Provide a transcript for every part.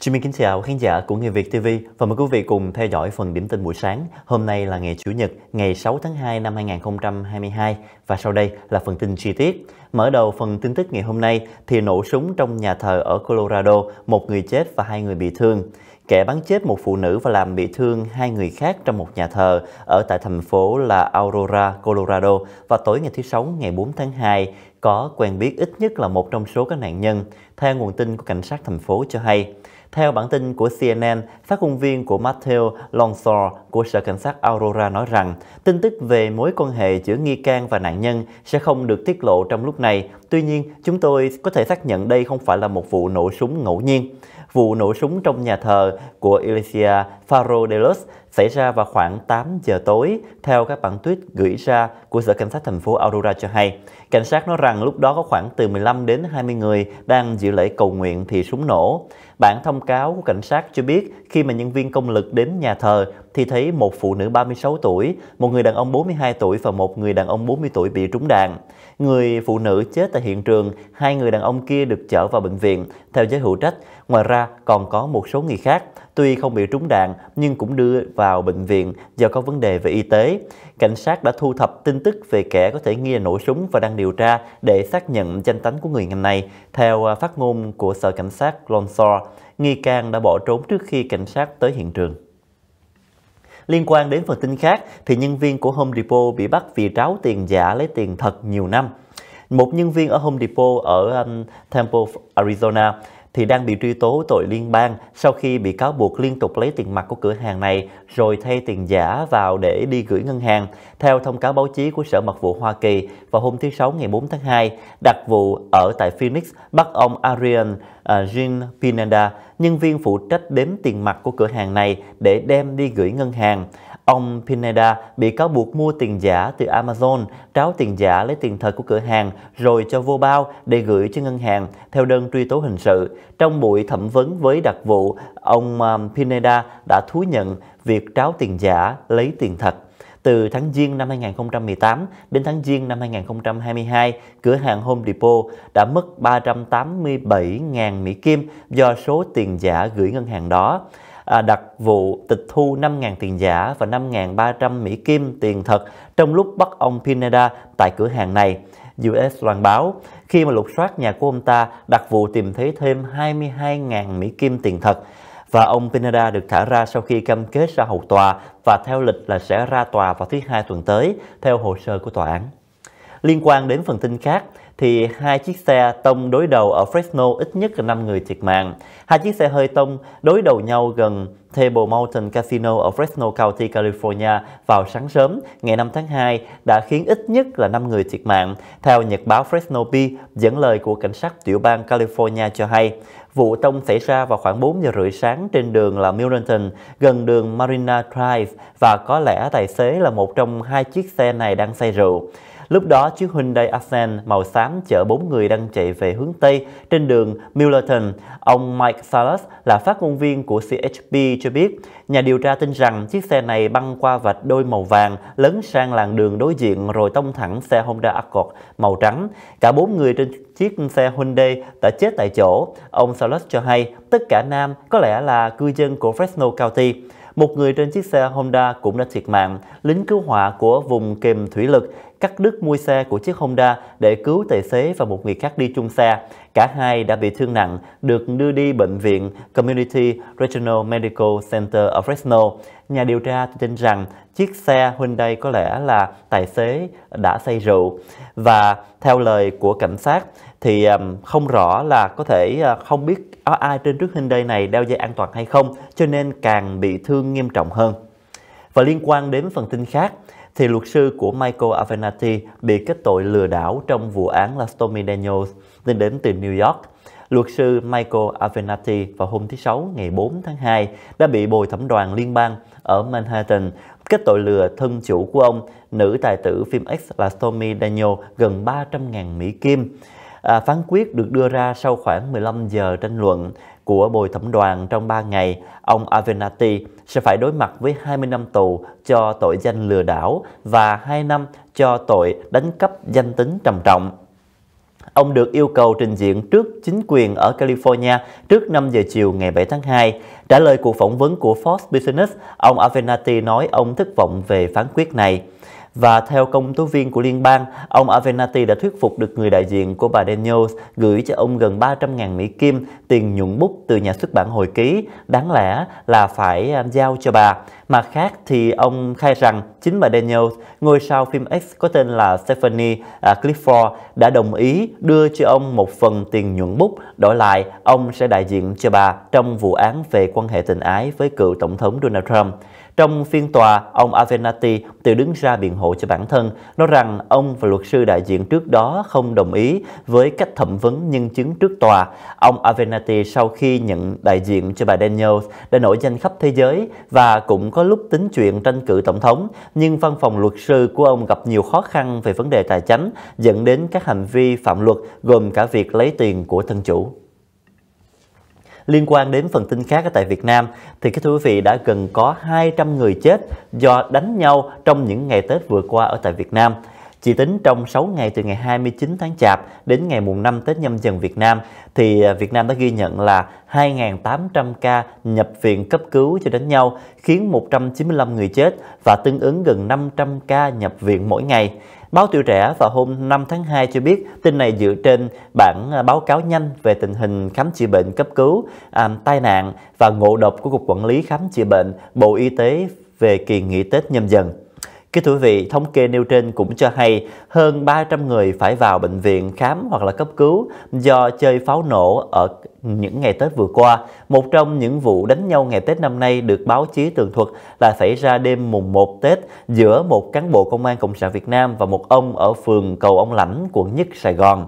Xin Minh kính chào khán giả của Người Việt TV và mời quý vị cùng theo dõi phần điểm tin buổi sáng. Hôm nay là ngày Chủ nhật, ngày 6 tháng 2 năm 2022 và sau đây là phần tin chi tiết. Mở đầu phần tin tức ngày hôm nay thì nổ súng trong nhà thờ ở Colorado, một người chết và hai người bị thương. Kẻ bắn chết một phụ nữ và làm bị thương hai người khác trong một nhà thờ ở tại thành phố là Aurora, Colorado vào tối ngày thứ Sáu ngày 4 tháng 2 có quen biết ít nhất là một trong số các nạn nhân, theo nguồn tin của cảnh sát thành phố cho hay. Theo bản tin của CNN, phát ngôn viên của Matteo Lonsor của Sở Cảnh sát Aurora nói rằng tin tức về mối quan hệ giữa nghi can và nạn nhân sẽ không được tiết lộ trong lúc này. Tuy nhiên, chúng tôi có thể xác nhận đây không phải là một vụ nổ súng ngẫu nhiên vụ nổ súng trong nhà thờ của Elysia Farodelus xảy ra vào khoảng 8 giờ tối, theo các bản tuyết gửi ra của Sở Cảnh sát thành phố Aurora cho hay. Cảnh sát nói rằng lúc đó có khoảng từ 15 đến 20 người đang dự lễ cầu nguyện thì súng nổ. Bản thông cáo của cảnh sát cho biết khi mà nhân viên công lực đến nhà thờ thì thấy một phụ nữ 36 tuổi, một người đàn ông 42 tuổi và một người đàn ông 40 tuổi bị trúng đạn. Người phụ nữ chết tại hiện trường, hai người đàn ông kia được chở vào bệnh viện theo giới hữu trách. Ngoài ra còn có một số người khác tuy không bị trúng đạn nhưng cũng đưa vào bệnh viện do có vấn đề về y tế. Cảnh sát đã thu thập tin tức về kẻ có thể nghi là nổ súng và đang điều tra để xác nhận danh tánh của người ngành này. Theo à, phát ngôn của Sở Cảnh sát Lonsor, nghi can đã bỏ trốn trước khi cảnh sát tới hiện trường. Liên quan đến phần tin khác, thì nhân viên của Home Depot bị bắt vì tráo tiền giả lấy tiền thật nhiều năm. Một nhân viên ở Home Depot ở um, Temple, Arizona thì đang bị truy tố tội liên bang sau khi bị cáo buộc liên tục lấy tiền mặt của cửa hàng này rồi thay tiền giả vào để đi gửi ngân hàng. Theo thông cáo báo chí của Sở Mật vụ Hoa Kỳ, vào hôm thứ Sáu ngày 4 tháng 2, đặc vụ ở tại Phoenix bắt ông Arian à, Jean Pineda, nhân viên phụ trách đếm tiền mặt của cửa hàng này để đem đi gửi ngân hàng. Ông Pineda bị cáo buộc mua tiền giả từ Amazon, tráo tiền giả lấy tiền thật của cửa hàng rồi cho vô bao để gửi cho ngân hàng theo đơn truy tố hình sự. Trong buổi thẩm vấn với đặc vụ, ông um, Pineda đã thú nhận việc tráo tiền giả lấy tiền thật. Từ tháng Giêng năm 2018 đến tháng Giêng năm 2022, cửa hàng Home Depot đã mất 387.000 Mỹ Kim do số tiền giả gửi ngân hàng đó. À, đặt vụ tịch thu 5.000 tiền giả và 5.300 Mỹ Kim tiền thật trong lúc bắt ông Pineda tại cửa hàng này. US loan báo khi mà lục soát nhà của ông ta đặt vụ tìm thấy thêm 22.000 Mỹ Kim tiền thật và ông Pineda được thả ra sau khi cam kết ra hầu tòa và theo lịch là sẽ ra tòa vào thứ hai tuần tới theo hồ sơ của tòa án. Liên quan đến phần tin khác, thì hai chiếc xe tông đối đầu ở Fresno ít nhất là 5 người thiệt mạng. Hai chiếc xe hơi tông đối đầu nhau gần Table Mountain Casino ở Fresno County, California vào sáng sớm ngày 5 tháng 2 đã khiến ít nhất là 5 người thiệt mạng, theo nhật báo Fresno Bee dẫn lời của cảnh sát tiểu bang California cho hay. Vụ tông xảy ra vào khoảng 4 giờ rưỡi sáng trên đường là Milton, gần đường Marina Drive và có lẽ tài xế là một trong hai chiếc xe này đang say rượu. Lúc đó, chiếc Hyundai Accent màu xám chở 4 người đang chạy về hướng Tây trên đường Millerton. Ông Mike Salas là phát ngôn viên của CHP cho biết, nhà điều tra tin rằng chiếc xe này băng qua vạch đôi màu vàng, lấn sang làn đường đối diện rồi tông thẳng xe Honda Accord màu trắng. Cả bốn người trên chiếc xe Hyundai đã chết tại chỗ. Ông Salas cho hay, tất cả nam có lẽ là cư dân của Fresno County. Một người trên chiếc xe Honda cũng đã thiệt mạng. Lính cứu hỏa của vùng kềm thủy lực cắt đứt mui xe của chiếc Honda để cứu tài xế và một người khác đi chung xe. Cả hai đã bị thương nặng, được đưa đi bệnh viện Community Regional Medical Center ở Fresno. Nhà điều tra tin rằng chiếc xe Hyundai có lẽ là tài xế đã say rượu. Và theo lời của cảnh sát, thì không rõ là có thể ờ, không biết có ai trên trước hình đây này đeo dây an toàn hay không cho nên càng bị thương nghiêm trọng hơn. Và liên quan đến phần tin khác thì luật sư của Michael Avenatti bị kết tội lừa đảo trong vụ án là Stormy Daniels nên đến từ New York. Luật sư Michael Avenatti vào hôm thứ Sáu ngày 4 tháng 2 đã bị bồi thẩm đoàn liên bang ở Manhattan kết tội lừa thân chủ của ông, nữ tài tử phim X là Stormy Daniels gần 300.000 Mỹ Kim À, phán quyết được đưa ra sau khoảng 15 giờ tranh luận của bồi thẩm đoàn trong 3 ngày, ông Avenatti sẽ phải đối mặt với 20 năm tù cho tội danh lừa đảo và 2 năm cho tội đánh cắp danh tính trầm trọng. Ông được yêu cầu trình diện trước chính quyền ở California trước 5 giờ chiều ngày 7 tháng 2. Trả lời cuộc phỏng vấn của Fox Business, ông Avenatti nói ông thất vọng về phán quyết này. Và theo công tố viên của liên bang, ông Avenatti đã thuyết phục được người đại diện của bà Daniels gửi cho ông gần 300.000 Mỹ Kim tiền nhuận bút từ nhà xuất bản hồi ký, đáng lẽ là phải à, giao cho bà. Mặt khác thì ông khai rằng chính bà Daniels, ngôi sao phim X có tên là Stephanie à, Clifford đã đồng ý đưa cho ông một phần tiền nhuận bút, đổi lại ông sẽ đại diện cho bà trong vụ án về quan hệ tình ái với cựu Tổng thống Donald Trump. Trong phiên tòa, ông Avenatti tự đứng ra biện hộ cho bản thân, nói rằng ông và luật sư đại diện trước đó không đồng ý với cách thẩm vấn nhân chứng trước tòa. Ông Avenatti sau khi nhận đại diện cho bà Daniels đã nổi danh khắp thế giới và cũng có có lúc tính chuyện tranh cử tổng thống, nhưng văn phòng luật sư của ông gặp nhiều khó khăn về vấn đề tài chính, dẫn đến các hành vi phạm luật gồm cả việc lấy tiền của thân chủ. Liên quan đến phần tin khác ở tại Việt Nam, thì các thưa quý vị đã gần có 200 người chết do đánh nhau trong những ngày Tết vừa qua ở tại Việt Nam. Chỉ tính trong 6 ngày từ ngày 29 tháng Chạp đến ngày mùng 5 Tết nhâm dần Việt Nam thì à, Việt Nam đã ghi nhận là 2.800 ca nhập viện cấp cứu cho đến nhau khiến 195 người chết và tương ứng gần 500 ca nhập viện mỗi ngày. Báo Tuổi Trẻ vào hôm 5 tháng 2 cho biết tin này dựa trên bản à, báo cáo nhanh về tình hình khám chữa bệnh cấp cứu, à, tai nạn và ngộ độc của Cục Quản lý Khám Chữa Bệnh, Bộ Y tế về kỳ nghỉ Tết nhâm dần. Kính thưa quý vị, thống kê nêu trên cũng cho hay hơn 300 người phải vào bệnh viện khám hoặc là cấp cứu do chơi pháo nổ ở những ngày Tết vừa qua. Một trong những vụ đánh nhau ngày Tết năm nay được báo chí tường thuật là xảy ra đêm mùng 1 Tết giữa một cán bộ công an Cộng sản Việt Nam và một ông ở phường Cầu Ông Lãnh, quận Nhất, Sài Gòn.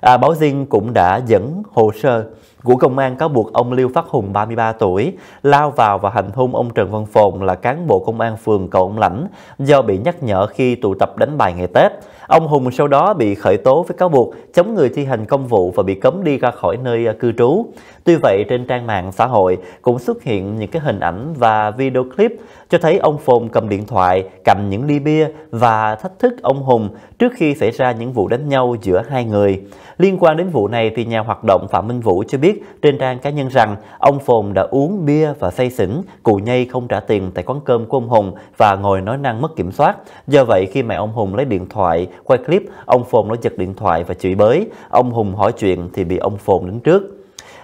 À, báo Dinh cũng đã dẫn hồ sơ của công an cáo buộc ông Lưu Phát Hùng 33 tuổi lao vào và hành hung ông Trần Văn Phồn là cán bộ công an phường Cầu Ông Lãnh do bị nhắc nhở khi tụ tập đánh bài ngày Tết. Ông Hùng sau đó bị khởi tố với cáo buộc chống người thi hành công vụ và bị cấm đi ra khỏi nơi ờ, cư trú. Tuy vậy trên trang mạng xã hội cũng xuất hiện những cái hình ảnh và video clip cho thấy ông Phồn cầm điện thoại, cầm những ly bia và thách thức ông Hùng trước khi xảy ra những vụ đánh nhau giữa hai người. Liên quan đến vụ này thì nhà hoạt động Phạm Minh Vũ cho biết biết trên trang cá nhân rằng ông Phồn đã uống bia và say xỉn, cù nhây không trả tiền tại quán cơm của ông Hùng và ngồi nói năng mất kiểm soát. Do vậy khi mẹ ông Hùng lấy điện thoại quay clip, ông Phồn đã giật điện thoại và chửi bới. Ông Hùng hỏi chuyện thì bị ông Phồn đứng trước.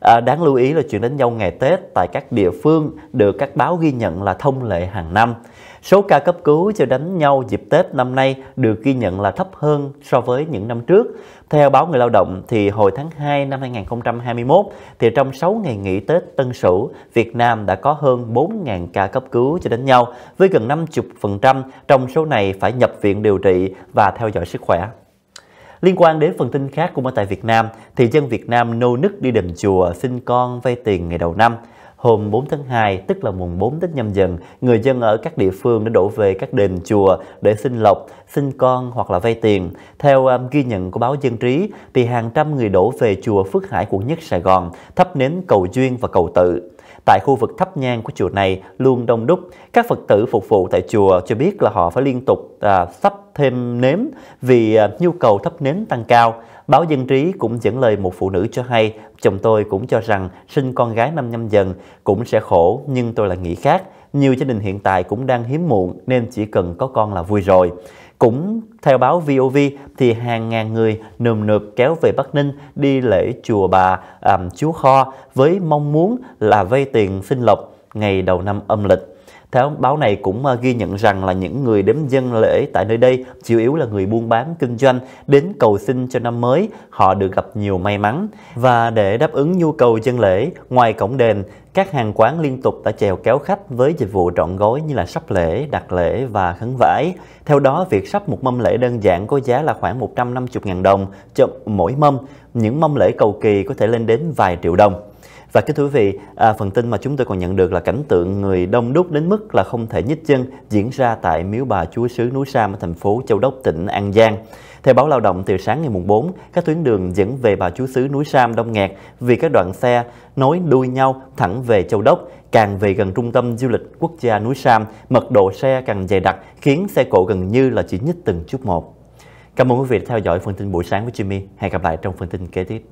À, đáng lưu ý là chuyện đánh nhau ngày Tết tại các địa phương được các báo ghi nhận là thông lệ hàng năm. Số ca cấp cứu cho đánh nhau dịp Tết năm nay được ghi nhận là thấp hơn so với những năm trước. Theo báo Người Lao động thì hồi tháng 2 năm 2021 thì trong 6 ngày nghỉ Tết Tân Sửu, Việt Nam đã có hơn 4.000 ca cấp cứu cho đánh nhau với gần 50% trong số này phải nhập viện điều trị và theo dõi sức khỏe. Liên quan đến phần tin khác cũng ở tại Việt Nam, thì dân Việt Nam nô nức đi đền chùa xin con vay tiền ngày đầu năm hôm 4 tháng 2, tức là mùng 4 Tết nhâm dần, người dân ở các địa phương đã đổ về các đền chùa để xin lộc, xin con hoặc là vay tiền. Theo um, ghi nhận của báo Dân Trí, thì hàng trăm người đổ về chùa Phước Hải, quận Nhất, Sài Gòn, thắp nến cầu duyên và cầu tự. Tại khu vực thấp nhang của chùa này luôn đông đúc. Các Phật tử phục vụ tại chùa cho biết là họ phải liên tục à, sắp thêm nếm vì à, nhu cầu thấp nến tăng cao. Báo Dân Trí cũng dẫn lời một phụ nữ cho hay, chồng tôi cũng cho rằng sinh con gái năm năm dần cũng sẽ khổ nhưng tôi là nghĩ khác. Nhiều gia đình hiện tại cũng đang hiếm muộn nên chỉ cần có con là vui rồi. Cũng theo báo VOV thì hàng ngàn người nườm nượp kéo về Bắc Ninh đi lễ chùa bà um, Chúa Kho với mong muốn là vay tiền sinh lộc ngày đầu năm âm lịch theo báo này cũng ờ, ghi nhận rằng là những người đến dân lễ tại nơi đây chủ yếu là người buôn bán kinh doanh đến cầu xin cho năm mới, họ được gặp nhiều may mắn. Và để đáp ứng nhu cầu dân lễ, ngoài cổng đền, các hàng quán liên tục đã chèo kéo khách với dịch vụ trọn gói như là sắp lễ, đặt lễ và khấn vải. Theo đó, việc sắp một mâm lễ đơn giản có giá là khoảng 150.000 đồng cho mỗi mâm. Những mâm lễ cầu kỳ có thể lên đến vài triệu đồng. Và kính thưa quý vị, à, phần tin mà chúng tôi còn nhận được là cảnh tượng người đông đúc đến mức là không thể nhích chân diễn ra tại miếu bà Chúa xứ núi Sam ở thành phố Châu Đốc, tỉnh An Giang. Theo báo Lao động, từ sáng ngày mùng 4, các tuyến đường dẫn về bà Chúa xứ núi Sam đông nghẹt vì các đoạn xe nối đuôi nhau thẳng về Châu Đốc, càng về gần trung tâm du lịch quốc gia núi Sam, mật độ xe càng dày đặc khiến xe cộ gần như là chỉ nhích từng chút một. Cảm ơn quý vị đã theo dõi phần tin buổi sáng với Jimmy. Hẹn gặp lại trong phần tin kế tiếp.